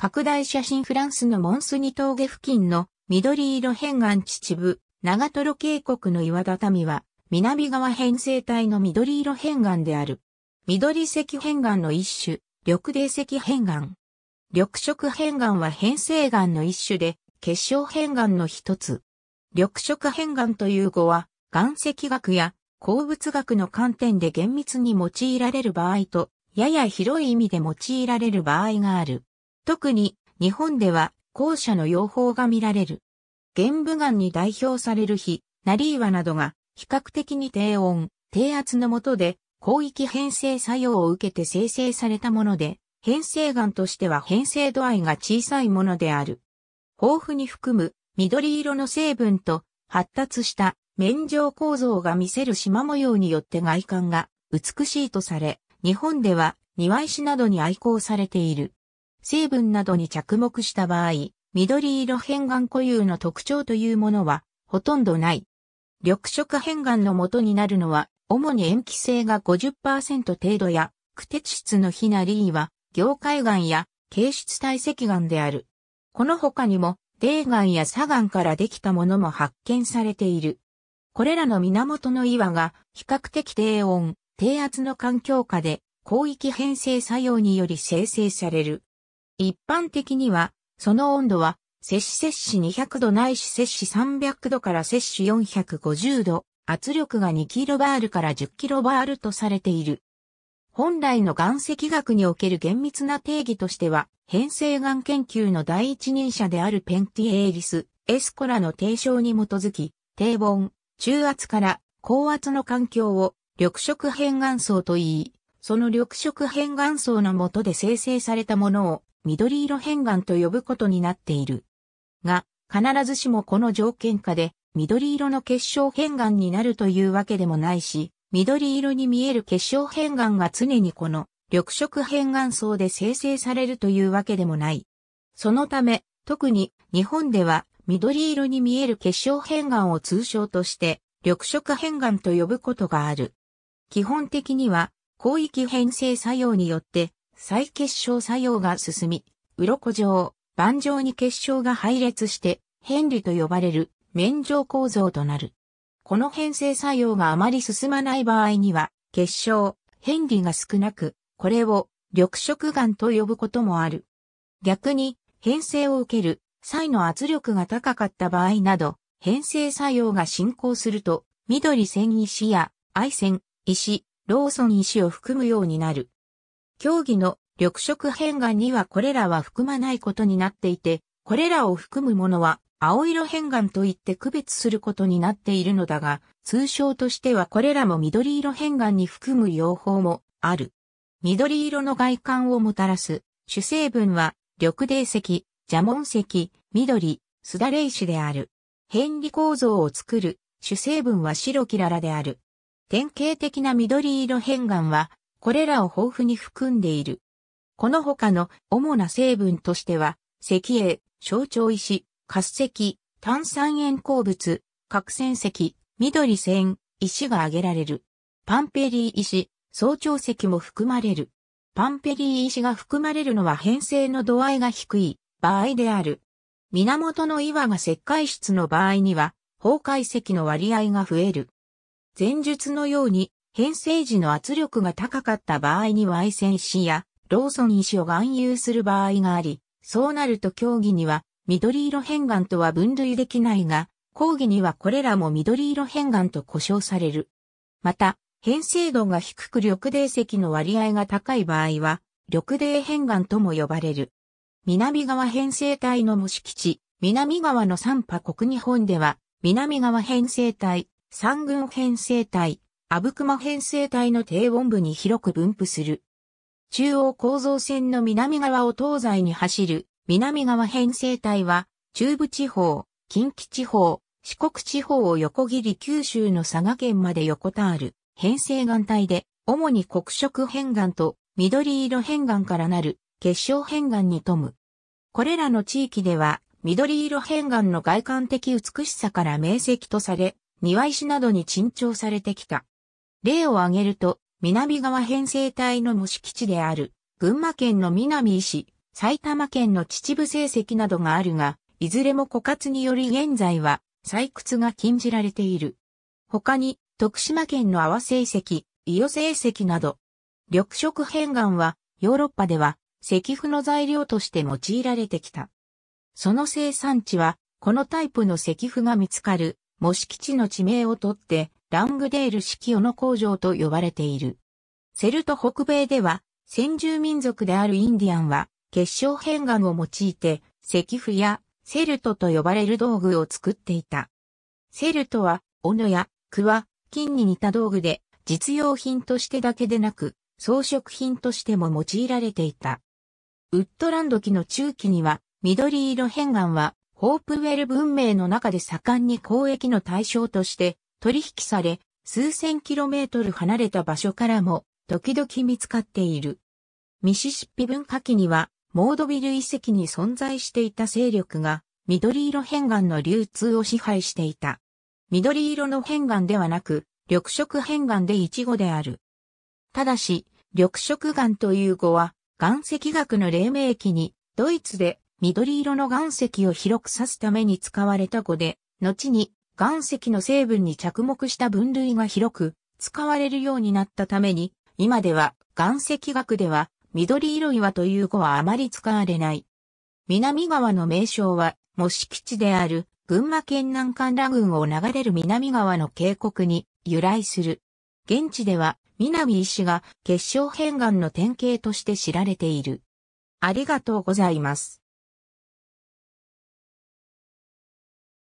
拡大写真フランスのモンスニ峠付近の緑色辺岸秩父、長瀞渓谷の岩畳は、南側編成体の緑色辺岸である。緑石辺岸の一種、緑泥石辺岸。緑色辺岸は変成岩の一種で、結晶辺岸の一つ。緑色辺岸という語は、岩石学や鉱物学の観点で厳密に用いられる場合と、やや広い意味で用いられる場合がある。特に日本では後者の用法が見られる。玄武岩に代表される火、成岩などが比較的に低温、低圧のもとで広域変成作用を受けて生成されたもので、変成岩としては変成度合いが小さいものである。豊富に含む緑色の成分と発達した面状構造が見せる縞模様によって外観が美しいとされ、日本では庭石などに愛好されている。成分などに着目した場合、緑色変顔固有の特徴というものはほとんどない。緑色変顔の元になるのは、主に塩基性が50%程度や、苦鉄質の非なりには、凝灰岩や、形質体積岩である。この他にも、泥岩や砂岩からできたものも発見されている。これらの源の岩が、比較的低温、低圧の環境下で、広域変成作用により生成される。一般的には、その温度は、摂氏摂氏200度ないし摂氏300度から摂氏450度、圧力が2 k b ールから1 0 k b ールとされている。本来の岩石学における厳密な定義としては、変成岩研究の第一人者であるペンティエーリス、エスコラの提唱に基づき、低温、中圧から高圧の環境を緑色変岩層といい、その緑色変岩層の下で生成されたものを緑色変顔と呼ぶことになっている。が、必ずしもこの条件下で、緑色の結晶変顔になるというわけでもないし、緑色に見える結晶変顔が常にこの緑色変顔層で生成されるというわけでもない。そのため、特に日本では緑色に見える結晶変顔を通称として緑色変顔と呼ぶことがある。基本的には広域変成作用によって再結晶作用が進み、鱗状、盤状に結晶が配列して、変理と呼ばれる面状構造となる。この変成作用があまり進まない場合には、結晶、変理が少なく、これを緑色岩と呼ぶこともある。逆に、変性を受ける際の圧力が高かった場合など、変性作用が進行すると、緑線石や愛線石、ローソン石を含むようになる。競技の緑色変換にはこれらは含まないことになっていて、これらを含むものは青色変換といって区別することになっているのだが、通称としてはこれらも緑色変換に含む用法もある。緑色の外観をもたらす主成分は緑泥石、蛇紋石、緑、すだれ石である。変理構造を作る主成分は白キララである。典型的な緑色変換はこれらを豊富に含んでいる。この他の主な成分としては、石英、象徴石、活石、炭酸塩鉱物、核線石、緑線、石が挙げられる。パンペリー石、早朝石も含まれる。パンペリー石が含まれるのは変性の度合いが低い場合である。源の岩が石灰質の場合には、崩壊石の割合が増える。前述のように、編成時の圧力が高かった場合には愛染石やローソン石を含有する場合があり、そうなると競技には緑色変眼とは分類できないが、講義にはこれらも緑色変眼と呼称される。また、編成度が低く緑泥石の割合が高い場合は、緑泥変眼とも呼ばれる。南側編成体の模式地、南側の三波国日本では、南側編成体、三軍編成体、阿武隈編成帯の低音部に広く分布する。中央構造線の南側を東西に走る南側編成帯は中部地方、近畿地方、四国地方を横切り九州の佐賀県まで横たわる編成岩帯で主に黒色片岩と緑色片岩からなる結晶片岩に富む。これらの地域では緑色片岩の外観的美しさから名石とされ、庭石などに珍重されてきた。例を挙げると、南側編成隊の模式地である、群馬県の南医師、埼玉県の秩父成績などがあるが、いずれも枯渇により現在は採掘が禁じられている。他に、徳島県の阿波成績、伊予成績など、緑色片岩はヨーロッパでは石符の材料として用いられてきた。その生産地は、このタイプの石符が見つかる模式地の地名をとって、ラングデール式斧工場と呼ばれている。セルト北米では、先住民族であるインディアンは、結晶片岩を用いて、石符やセルトと呼ばれる道具を作っていた。セルトは、斧や、クワ、金に似た道具で、実用品としてだけでなく、装飾品としても用いられていた。ウッドランド期の中期には、緑色片岩は、ホープウェル文明の中で盛んに交易の対象として取引され、数千キロメートル離れた場所からも、時々見つかっている。ミシシッピ文化期には、モードビル遺跡に存在していた勢力が、緑色片岩の流通を支配していた。緑色の片岩ではなく、緑色片岩でイチゴである。ただし、緑色岩という語は、岩石学の黎明期に、ドイツで緑色の岩石を広く指すために使われた語で、後に岩石の成分に着目した分類が広く使われるようになったために、今では岩石学では緑色岩という語はあまり使われない。南川の名称は、模式地である群馬県南関ラ郡を流れる南川の渓谷に由来する。現地では南石が結晶片岩の典型として知られている。ありがとうございます。